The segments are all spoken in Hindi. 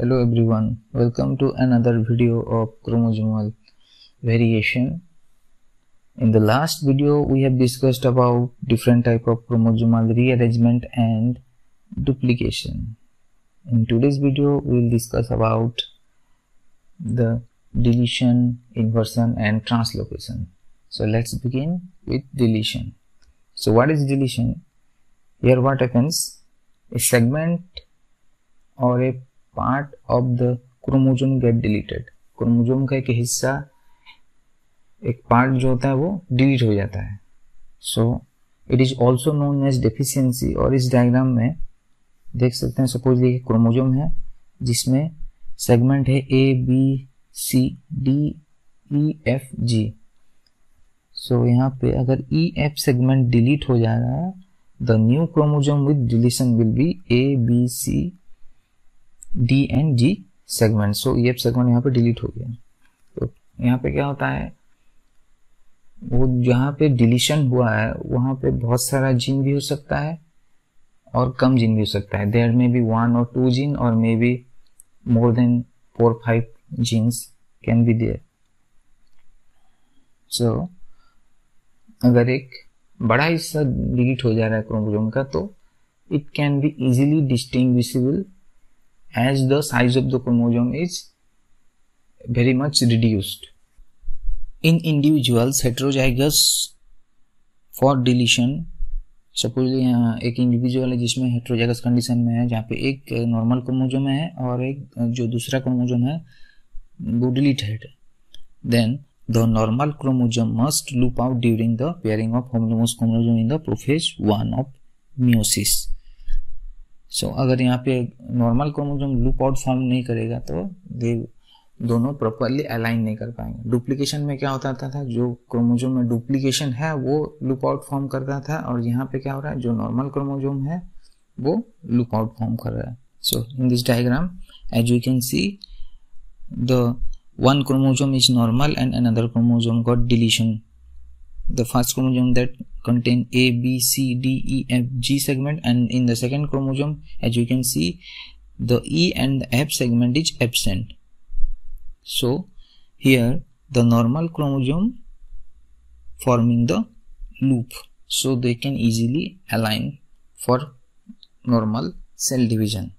Hello everyone, welcome to another video of chromosomal variation. In the last video we have discussed about different type of chromosomal rearrangement and duplication. In today's video we will discuss about the deletion, inversion and translocation. So let's begin with deletion. So what is deletion? Here what happens? A segment or a part of the chromosome get deleted chromosome का एक हिस्सा एक पार्ट जो होता है वो डिलीट हो जाता है so it is also known as deficiency और इस डायग्राम में देख सकते हैं सपोज ये क्रोमोजोम है जिसमें सेगमेंट है A B C D E F G so यहाँ पे अगर ई एफ सेगमेंट डिलीट हो जा रहा है the new chromosome with deletion will be A B C D and G segment so ये सेगमेंट यहाँ पे डिलीट हो गया तो यहाँ पे क्या होता है वो जहाँ पे डिलीशन हुआ है वहाँ पे बहुत सारा जीन भी हो सकता है और कम जीन भी हो सकता है देयर मे बी वन और टू जीन और may be more than four five genes can be there so अगर एक बड़ा हिस्सा डिलीट हो जा रहा है क्रोमोजोम का तो it can be easily distinguishable as the size of the chromosome is very much reduced. In individuals heterozygous for deletion suppose uh, एक इंडिविजुअल है जिसमें हेट्रोजैगस कंडीशन में है जहाँ पे एक नॉर्मल uh, क्रोमोजोम है और एक uh, जो दूसरा क्रोमोजोम है वो डिलीटेड है then the normal chromosome must loop out during the pairing of homologous chromosome in the prophase one of meiosis so so, अगर यहाँ पे normal chromosome loop out form नहीं करेगा तो दे दोनों प्रॉपरली अलाइन नहीं कर पाएंगे डुप्लीकेशन में क्या होता था जो क्रोमोजोम में डुप्लीकेशन है वो लूप आउट फॉर्म करता था और यहाँ पे क्या हो रहा है जो नॉर्मल क्रोमोजोम है वो लुक आउट फॉर्म कर रहा है so in this diagram as you can see the one chromosome is normal and another chromosome got deletion the first chromosome that contain A, B, C, D, E, F, G segment and in the second chromosome as you can see the E and the F segment is absent. So here the normal chromosome forming the loop so they can easily align for normal cell division.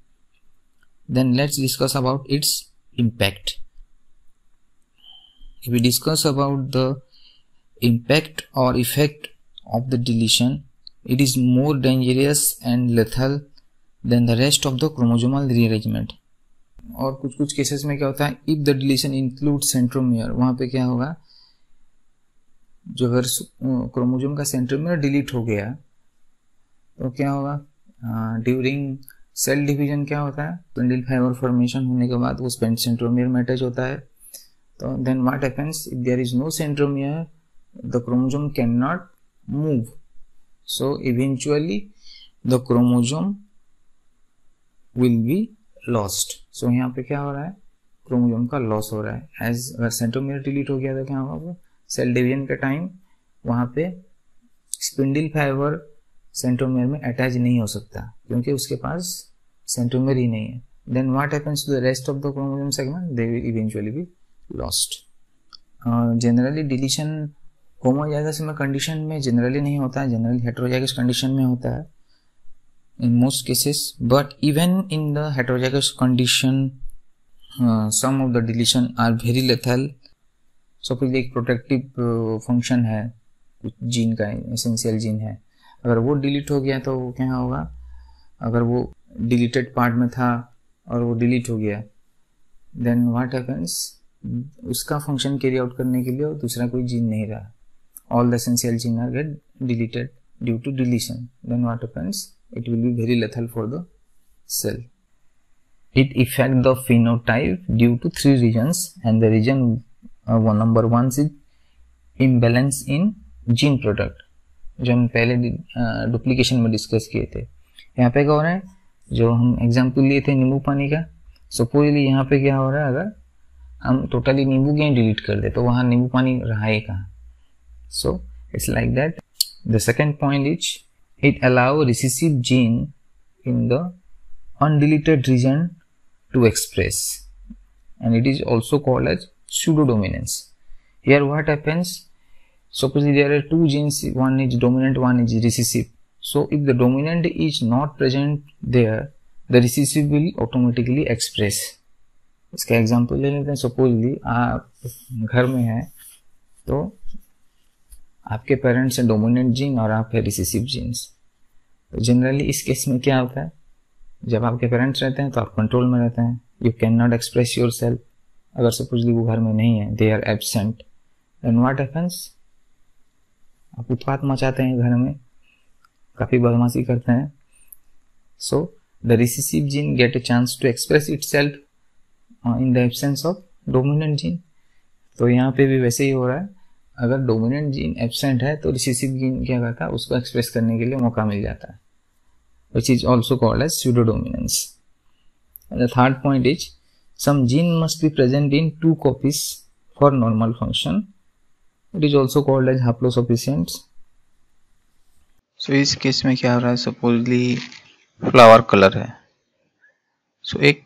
Then let's discuss about its impact. If we discuss about the impact or effect of the deletion, it is more dangerous and lethal than the rest of the chromosomal rearrangement. और कुछ कुछ केसेस में क्या होता है if the deletion include centromere वहां पे क्या होगा जो अगर क्रोमोजोम का सेंट्रोमियर डिलीट हो गया तो क्या होगा ड्यूरिंग सेल डिवीजन क्या होता है स्पिंडल फाइबर फॉर्मेशन होने के बाद वो सेंट्रोमियर में अटैच होता है तो then what happens if there is no centromere the chromosome can not move. So eventually the chromosome will be lost. So यहाँ पे क्या हो रहा है क्रोमोजोम का लॉस हो रहा है एज अगर डिलीट हो गया था क्या होगा सेल डिवीजन का टाइम वहां पे स्पिंडिल फाइबर सेंट्रोमियर में अटैच नहीं हो सकता क्योंकि उसके पास सेंटोमियर ही नहीं है then what happens to the rest of the chromosome segment they will eventually be lost generally deletion homozygous में कंडीशन में जनरली नहीं होता है जनरली हेट्रोजाइगस कंडीशन में होता है in most cases but even in the heterozygous condition some of the deletion are very lethal suppose एक प्रोटेक्टिव फंक्शन है जीन का एसेंशियल जीन है अगर वो डिलीट हो गया तो वो क्या होगा अगर वो डिलीटेड पार्ट में था और वो डिलीट हो गया देन वाट हैपन्स उसका फंक्शन कैरी आउट करने के लिए दूसरा कोई जीन नहीं रहा all the essential gene are get deleted due to deletion then what happens it will be very lethal for the cell it affect the phenotype due to three regions and the region uh, one number one is imbalance in gene product जो हम पहले डुप्लीकेशन में डिस्कस किए थे यहाँ पे क्या हो रहा है जो हम एग्जाम्पल लिए थे नींबू पानी का सपोजली यहाँ पे क्या हो रहा है अगर हम टोटली नींबू के डिलीट कर दे तो वहाँ नींबू पानी रहा ही कहाँ so it's like that the second point is it allow recessive gene in the undeleted region to express and it is also called as pseudodominance here what happens suppose there are two genes one is dominant one is recessive so if the dominant is not present there the recessive will automatically express इसका एग्जाम्पल ले लेते हैं सपोज ली आप घर में हैं तो आपके पेरेंट्स हैं डोमिनेंट जीन और आप है रिसेसिव जीन्स तो जनरली इस केस में क्या होता है जब आपके पेरेंट्स रहते हैं तो आप कंट्रोल में रहते हैं you can not express yourself अगर कुछ वो घर में नहीं है they are absent then what happens आप उत्पात मचाते हैं घर में काफ़ी बदमाशी करते हैं so the recessive gene get a chance to express itself in the absence of dominant gene तो यहाँ पे भी वैसे ही हो रहा है अगर डोमिनेंट जीन एबसेंट है तो रिसेसिव जीन क्या करता है उसको एक्सप्रेस करने के लिए मौका मिल जाता है which is also called as pseudodominance the third point is some gene must be present in two copies for normal function it is also called as haplosufficient so इस केस में क्या हो रहा है सपोजली फ्लावर कलर है सो so, एक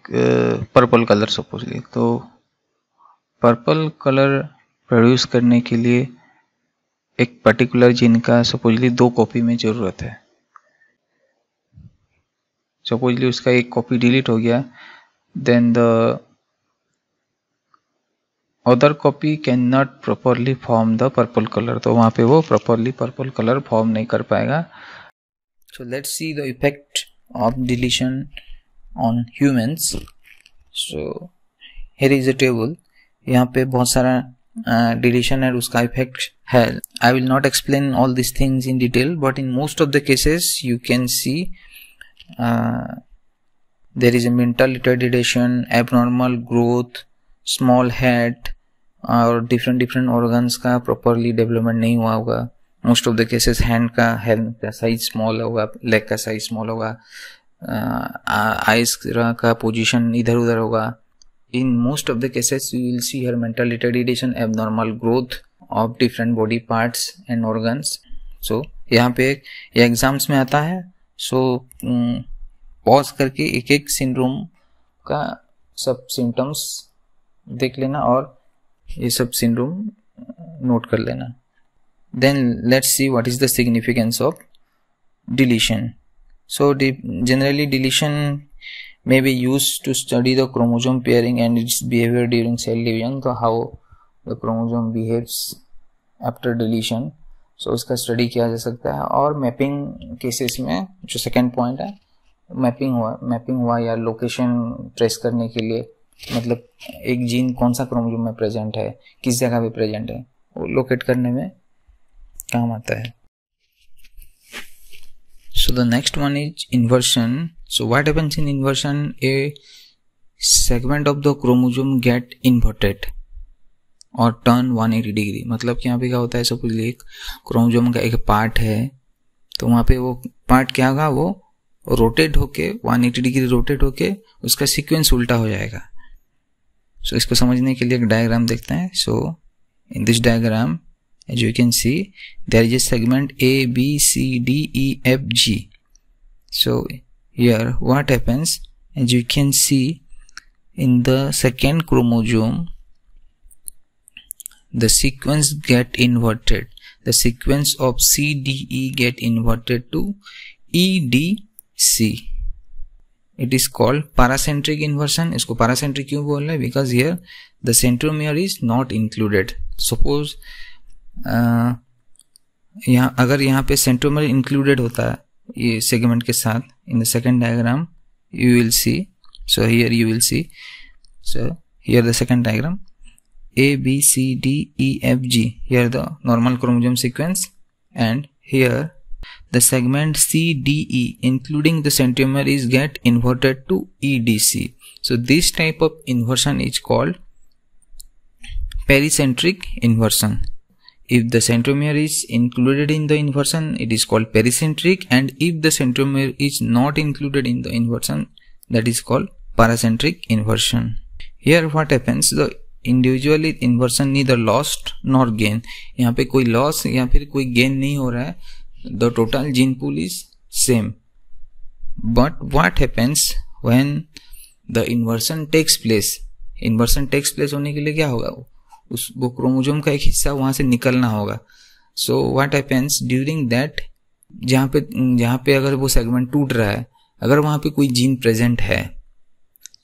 पर्पल कलर सपोजली तो पर्पल कलर प्रोड्यूस करने के लिए एक पर्टिकुलर जीन का सपोजली दो कॉपी में ज़रूरत है सपोजली उसका एक कॉपी डिलीट हो गया then the other copy can not properly form the purple colour तो वहाँ पे वो प्रॉपरली पर्पल कलर फॉर्म नहीं कर पाएगा so let's see the effect of deletion on humans so here is a table यहाँ पे बहुत सारा deletion and uska effect hai. I will not explain all these things in detail but in most of the cases you can see there is a mental retardation, abnormal growth, small head और different different organs का properly development नहीं हुआ होगा most of the cases hand का हैंड का साइज स्मॉल होगा लेग का साइज स्मॉल होगा आइज का पोजीशन इधर उधर होगा In most of the cases, you will see her mental retardation, abnormal growth of different body parts and organs. So यहाँ पे ये एग्जाम्स में आता है सो पॉज करके एक एक सिंड्रोम का सब सिम्टम्स देख लेना और ये सब सिंड्रोम नोट कर लेना then let's see what is the significance of deletion so de generally deletion may be used to study the chromosome pairing and its behavior during cell division so how the chromosome behaves after deletion so उसका study किया जा सकता है और mapping cases में जो second point है मैपिंग हुआ मैपिंग हुआ या लोकेशन ट्रेस करने के लिए मतलब एक जीन कौन सा क्रोमोजोम में प्रेजेंट है किस जगह पे प्रेजेंट है वो लोकेट करने में काम आता है so the next one is inversion so what happens in inversion a segment of the chromosome get inverted और टर्न 180 डिग्री मतलब कि यहाँ पे क्या होता है सपोज एक क्रोमोजोम का एक पार्ट है तो वहाँ पे वो पार्ट क्या होगा वो रोटेट होके 180 डिग्री रोटेट होके उसका सीक्वेंस उल्टा हो जाएगा सो so, इसको समझने के लिए एक डायग्राम देखते हैं so in this diagram as you can see there is a segment a b c d e f g so here what happens as you can see in the second chromosome the sequence get inverted the sequence of CDE get inverted to EDC it is called paracentric inversion Isko paracentric kyun बोल because here the centromere is not included suppose uh, यहाँ अगर यहाँ पे centromere included होता है सेगमेंट के in the second diagram you will see so here you will see so here the second diagram a b c d e f g here the normal chromosome sequence and here the segment c d e including the centromere is get inverted to edc so this type of inversion is called pericentric inversion if the centromere is included in the inversion, it is called pericentric and if the centromere is not included in the inversion, that is called paracentric inversion. Here what happens, the individually inversion neither lost nor gain. यहाँ पे कोई loss या फिर कोई gain नहीं हो रहा The total gene pool is same. But what happens when the inversion takes place? Inversion takes place होने के लिए क्या होगा उस वो क्रोमोजोम का एक हिस्सा वहां से निकलना होगा so what happens during that जहां पे जहां पे अगर वो सेगमेंट टूट रहा है अगर वहां पे कोई जीन प्रेजेंट है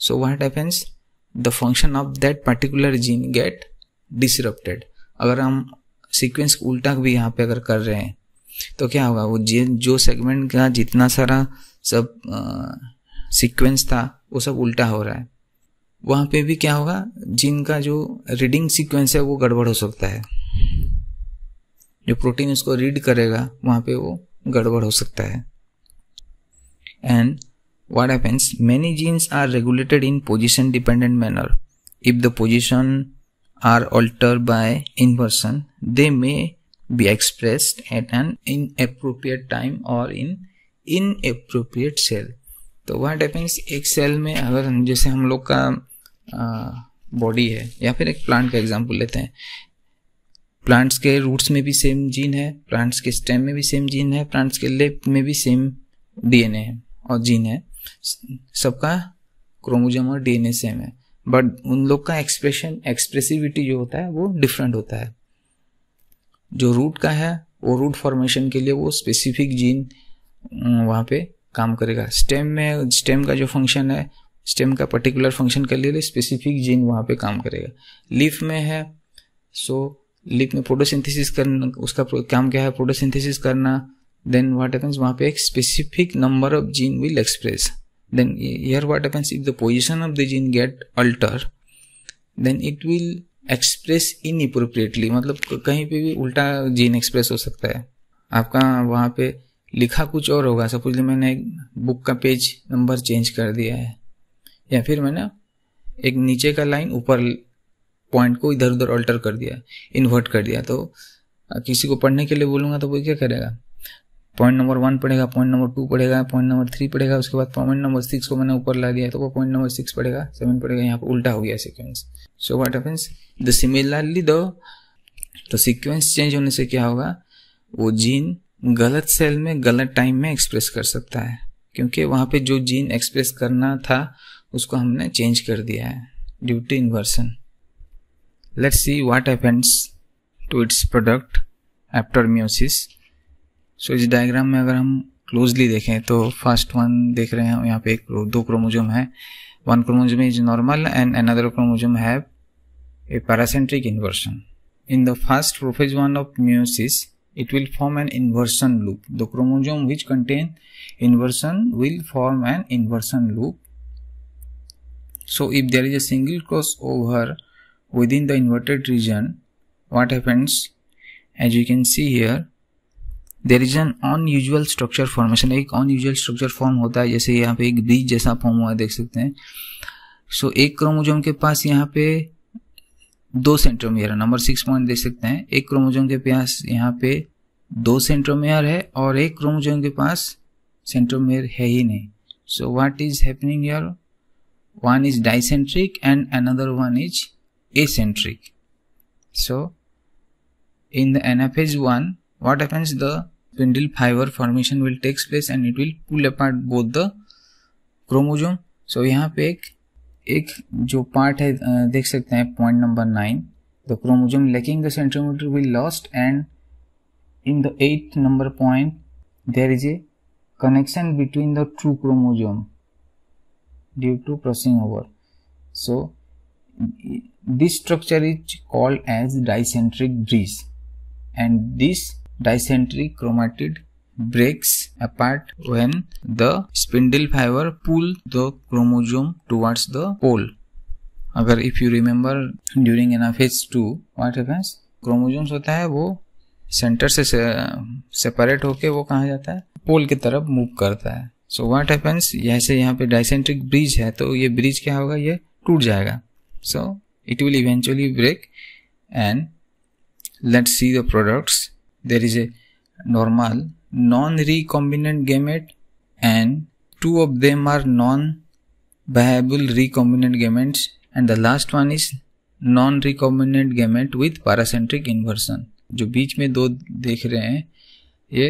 so what happens the function of that particular gene get disrupted अगर हम सीक्वेंस उल्टा भी यहाँ पे अगर कर रहे हैं तो क्या होगा वो जीन जो सेगमेंट का जितना सारा सब सीक्वेंस था वो सब उल्टा हो रहा है वहां पे भी क्या होगा जीन का जो रीडिंग सीक्वेंस है वो गड़बड़ हो सकता है जो प्रोटीन उसको रीड करेगा वहां पे वो गड़बड़ हो सकता है and what happens many genes are regulated in position dependent manner if the position are alter by inversion they may be expressed at an inappropriate time और इन इन अप्रोप्रिएट सेल तो वाट हैपेंस एक सेल में अगर जैसे हम लोग का बॉडी है या फिर एक प्लांट का एग्जाम्पल लेते हैं प्लांट्स के रूट्स में भी सेम जीन है प्लांट्स के स्टेम में भी सेम जीन है प्लांट्स के लेप में भी सेम डीएनए है और जीन है सबका क्रोमोजम और डीएनए सेम है बट उन लोग का एक्सप्रेशन एक्सप्रेसिविटी जो होता है वो डिफरेंट होता है जो रूट का है वो रूट फॉर्मेशन के लिए वो स्पेसिफिक जीन वहाँ पे काम करेगा स्टेम में स्टेम का जो फंक्शन है स्टेम का पर्टिकुलर फंक्शन के लिए स्पेसिफिक जीन वहाँ पे काम करेगा लीफ में है सो लीफ में फोटोसिंथेसिस करना उसका काम क्या है फोटोसिंथेसिस करना देन व्हाट एपन्स वहाँ पे एक specific number of gene will express then yeah what happens if the position of the gene get alter then it will express inappropriately मतलब कहीं पे भी उल्टा जीन एक्सप्रेस हो सकता है आपका वहाँ पे लिखा कुछ और होगा सपोज मैंने एक बुक का पेज नंबर चेंज कर दिया है या फिर मैंने एक नीचे का लाइन ऊपर पॉइंट को इधर उधर अल्टर कर दिया इन्वर्ट कर दिया तो किसी को पढ़ने के लिए बोलूँगा तो वो क्या करेगा पॉइंट नंबर वन पड़ेगा पॉइंट नंबर टू पढ़ेगा पॉइंट नंबर थ्री पढ़ेगा उसके बाद पॉइंट नंबर सिक्स को मैंने ऊपर ला दिया तो वो पॉइंट नंबर सिक्स पढ़ेगा सेवन पढ़ेगा यहाँ पर उल्टा हो गया sequence so what happens the similarly दो तो सिक्वेंस चेंज होने से क्या होगा वो जीन गलत सेल में गलत टाइम में एक्सप्रेस कर सकता है क्योंकि वहाँ पे जो जीन एक्सप्रेस करना था उसको हमने चेंज कर दिया है due to inversion let see what happens to its product after meiosis so इस डायग्राम में अगर हम क्लोजली देखें तो फर्स्ट वन देख रहे हैं यहाँ पे एक दो क्रोमोजोम है one chromosome is normal and another chromosome है a paracentric inversion in the first prophase one of meiosis it will form an inversion loop the chromosome which contain inversion will form an inversion loop So if there is a single crossover within the inverted region, what happens? As you can see here, there is an unusual structure formation ek unusual structure form hota hai jaise yahan pe ek bridge jaisa form hua देख सकते हैं so so, ek chromosome ke paas yahan pe दो सेंट्रोमियर नंबर सिक्स पॉइंट देख सकते हैं एक क्रोमोजोम के पास यहाँ पे दो सेंट्रोमियर है और एक क्रोमोजोम के पास सेंट्रोमियर है ही नहीं so what is happening your one is dicentric and another one is eccentric so in the anaphase 1 what happens the spindle fiber formation will takes place and it will pull apart both the chromosome so here pe ek ek jo part hai uh, dekh point number 9 the chromosome lacking the centromere will lost and in the eighth number point there is a connection between the two chromosome due to crossing over. So, this structure is called as dicentric bridge, and this dicentric chromatid breaks apart when the spindle fiber pull the chromosome towards the pole. अगर if you remember during anaphase to what happens? Chromosomes होता है वो सेंटर से सेपरेट होके वो कहाँ जाता है पोल की तरफ मूव करता है सो व्हाट हैपेंस से यहाँ पे डायसेंट्रिक ब्रिज है तो ये ब्रिज क्या होगा ये टूट जाएगा so it will eventually break and let see the products there is a normal non recombinant gamete and two of them are non viable recombinant gametes and the last one is non recombinant gamete with paracentric inversion जो बीच में दो देख रहे हैं ये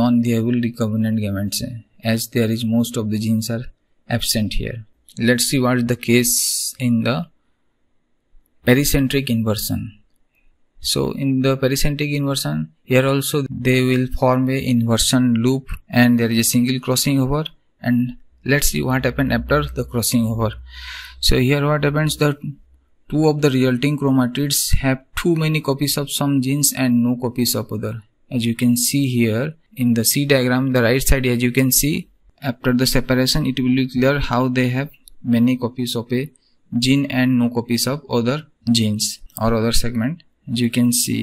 नॉन बहेबल रिकॉम्बिनेंट गेमेंट्स हैं as there is most of the genes are absent here. Let's see what is the case in the pericentric inversion. So in the pericentric inversion, here also they will form a inversion loop and there is a single crossing over and let's see what happens after the crossing over. So here what happens that two of the resulting chromatids have too many copies of some genes and no copies of other. As you can see here, in the C diagram the right side as you can see after the separation it will be clear how they have many copies of a gene and no copies of other genes or other segment as you can see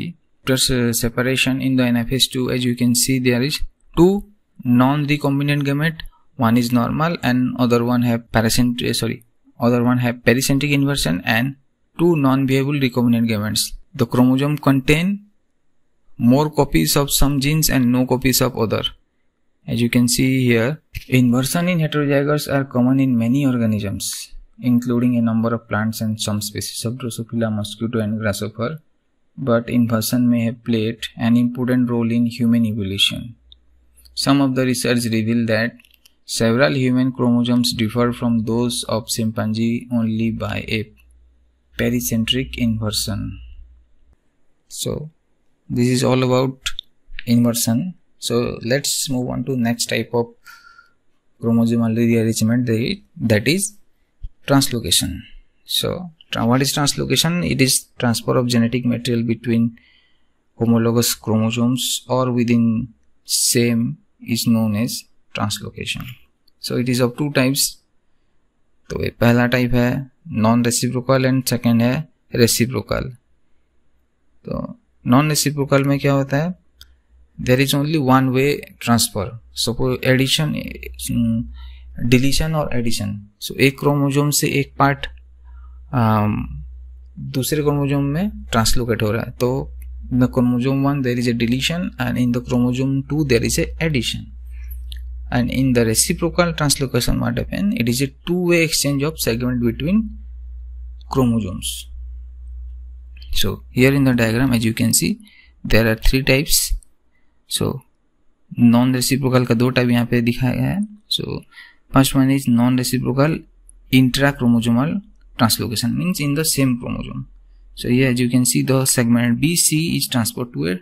after uh, separation in the NFS2 as you can see there is two non-recombinant gamete one is normal and other one have paracentric uh, sorry other one have pericentric inversion and two non-viable recombinant gametes the chromosome contain more copies of some genes and no copies of other. As you can see here, inversion in heterozygous are common in many organisms, including a number of plants and some species of Drosophila, mosquito and grasshopper, but inversion may have played an important role in human evolution. Some of the research reveal that several human chromosomes differ from those of chimpanzee only by a pericentric inversion. So, this is all about inversion so let's move on to next type of chromosomal rearrangement that is translocation so what is translocation it is transfer of genetic material between homologous chromosomes or within same is known as translocation so it is of two types तो ये पहला टाइप है नॉन रेसिप्रोकल एंड सेकेंड है रेसिप्रोकल तो नॉन रेसिप्रोकल में क्या होता है there is only one way transfer suppose addition deletion और एडिशन सो एक क्रोमोजोम से एक पार्ट um, दूसरे क्रोमोजोम में ट्रांसलोकेट हो रहा है तो in the chromosome one there is a deletion and in the chromosome two there is a addition and in the reciprocal translocation what happen it is A to way exchange of segment between chromosomes so here in the diagram as you can see there are three types so non-reciprocal का दो टाइप यहाँ पे दिखाया गया है so first one is non reciprocal intra chromosomal translocation so here as you can see the segment BC is transferred to a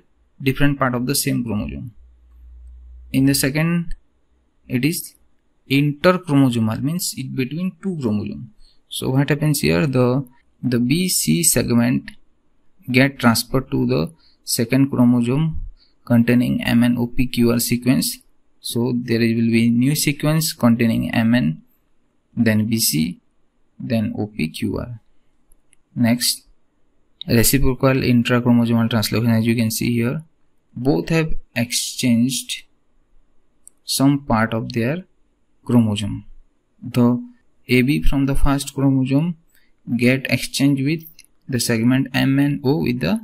different part of the same chromosome in the second it is interchromosomal means it between two chromosomes so what happens here the the BC segment get transferred to the second chromosome containing MNOPQR sequence. So there will be new sequence containing MN, then BC, then OPQR. Next, reciprocal intrachromosomal translation as you can see here. Both have exchanged some part of their chromosome. The AB from the first chromosome get exchanged with the segment M and O with the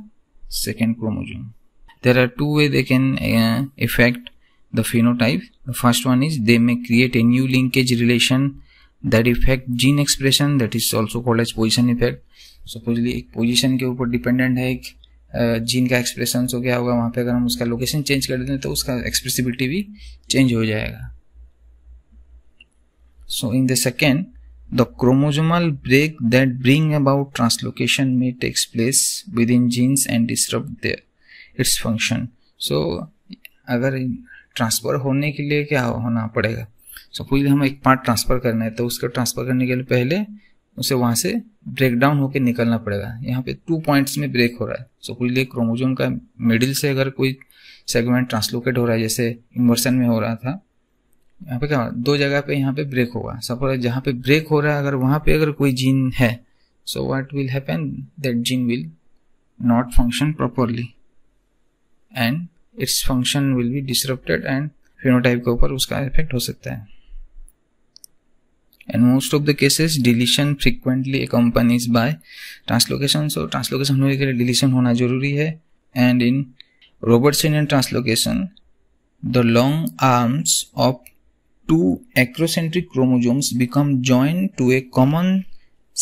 second chromosome. There are two ways they can uh, affect the phenotype. The first one is they may create a new linkage relation that affect gene expression that is also called as position effect. Supposedly एक पोजीशन के ऊपर डिपेंडेंट है एक जीन का एक्सप्रेशन तो क्या होगा वहाँ पे अगर हम उसका लोकेशन चेंज कर देते हैं तो उसका एक्सप्रेसिबिलिटी भी चेंज हो जाएगा so in the second The chromosomal break that bring about translocation may takes place within genes and disrupt their its function. So अगर ट्रांसफ़र होने के लिए क्या होना पड़ेगा सपोज हम एक पार्ट ट्रांसफ़र करना है तो उसको ट्रांसफ़र करने के लिए पहले उसे वहां से ब्रेक डाउन होकर निकलना पड़ेगा यहाँ पे टू पॉइंट्स में ब्रेक हो रहा है सो सपोज लिए क्रोमोजोम का मिडिल से अगर कोई सेगमेंट ट्रांसलोकेट हो रहा है जैसे इन्वर्सन में हो रहा था यहाँ पे क्या दो जगह पे यहाँ पे ब्रेक होगा सपोज जहाँ पे ब्रेक हो रहा है अगर वहां पे अगर कोई जीन है so what will happen that gene will not function properly and its function will be disrupted and phenotype के ऊपर उसका इफेक्ट हो सकता है and most of the cases deletion frequently accompanies by translocation so translocation होने के लिए डिलीशन होना जरूरी है and in Robertsonian translocation the long arms of two acrocentric chromosomes become joined to a common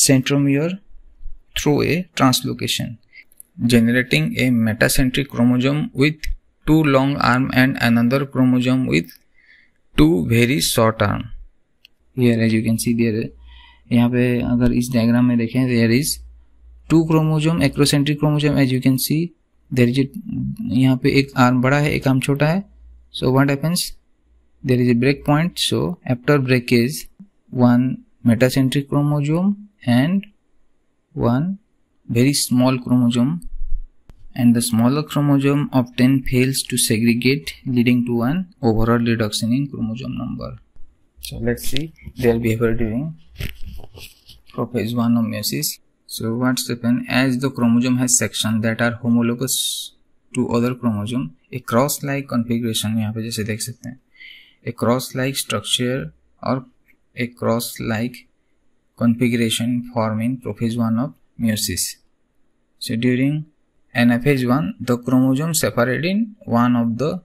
centromere through a translocation, generating a metacentric chromosome with two long arm and another chromosome with two very short arm. Here as you can see there यहाँ पे अगर इस डायग्राम में देखें there is two chromosome acrocentric chromosome as you can see there is यहाँ पे एक आर्म बड़ा है एक आर्म छोटा है so what happens there is a breakpoint so after breakage one metacentric chromosome and one very small chromosome and the smaller chromosome often fails to segregate leading to an overall reduction in chromosome number. So let's see their behavior during prophase 1 meiosis. So what's happened as the chromosome has sections that are homologous to other chromosome, a cross-like configuration में have पे जैसे a cross-like structure or a cross-like configuration forming prophase 1 of meiosis. So during anaphase 1 the chromosome separate in one of the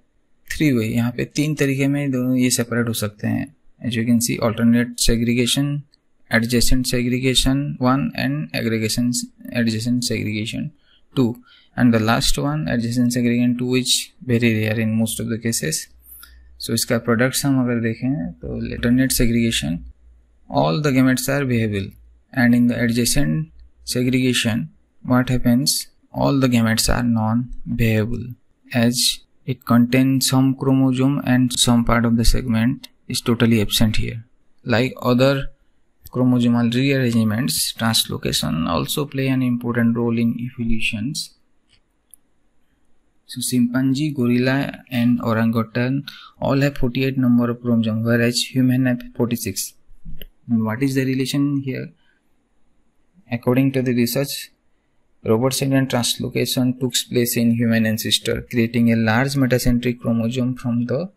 three way यहाँ पे तीन तरीके में दोनों ये सेपरेट हो सकते हैं as you can see alternate segregation adjacent segregation one and aggregation adjacent segregation two and the last one adjacent segregation 2 which very rare in most of the cases So its इसका प्रोडक्ट्स हम अगर देखें तो alternate segregation, all the gametes are viable, and in the adjacent segregation what happens all the gametes are non viable as it contains some chromosome and some part of the segment is totally absent here like other chromosomal rearrangements translocation also play an important role in evolutions so chimpanzee, gorilla and orangutan all have 48 number of chromosomes whereas human have 46. what is the relation here? According to the research, Robertson translocation took place in human ancestor creating a large metacentric chromosome from the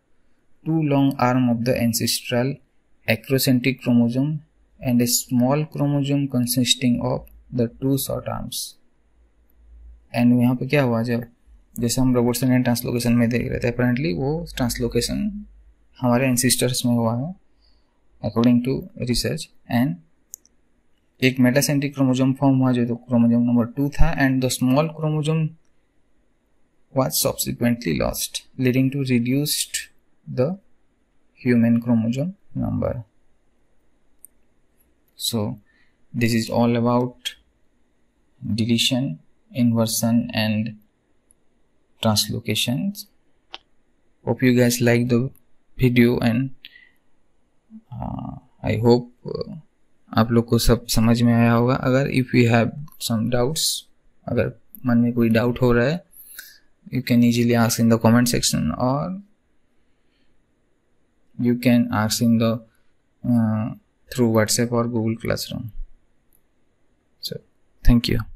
two long arm of the ancestral acrocentric chromosome and a small chromosome consisting of the two short arms. And we have क्या जैसे हम रोबोट सेंड एंड ट्रांसलोकेशन में देख रहे थे अपरेंटली वो ट्रांसलोकेशन हमारे एनसिस्टर्स में हुआ है अकॉर्डिंग टू रिसर्च एंड एक मेटासेंट्रिक क्रोमोजोम फॉर्म हुआ जो तो क्रोमोजोम नंबर टू था and the small chromosome was subsequently lost leading to reduced the human chromosome number so this is all about deletion inversion, and translocations hope you guys like the video and I uh, hope uh, आप लोग को सब समझ में आया होगा अगर if you have some doubts अगर मन में कोई डाउट हो रहा है you can easily ask in the comment section और you can ask in the through WhatsApp और Google classroom so thank you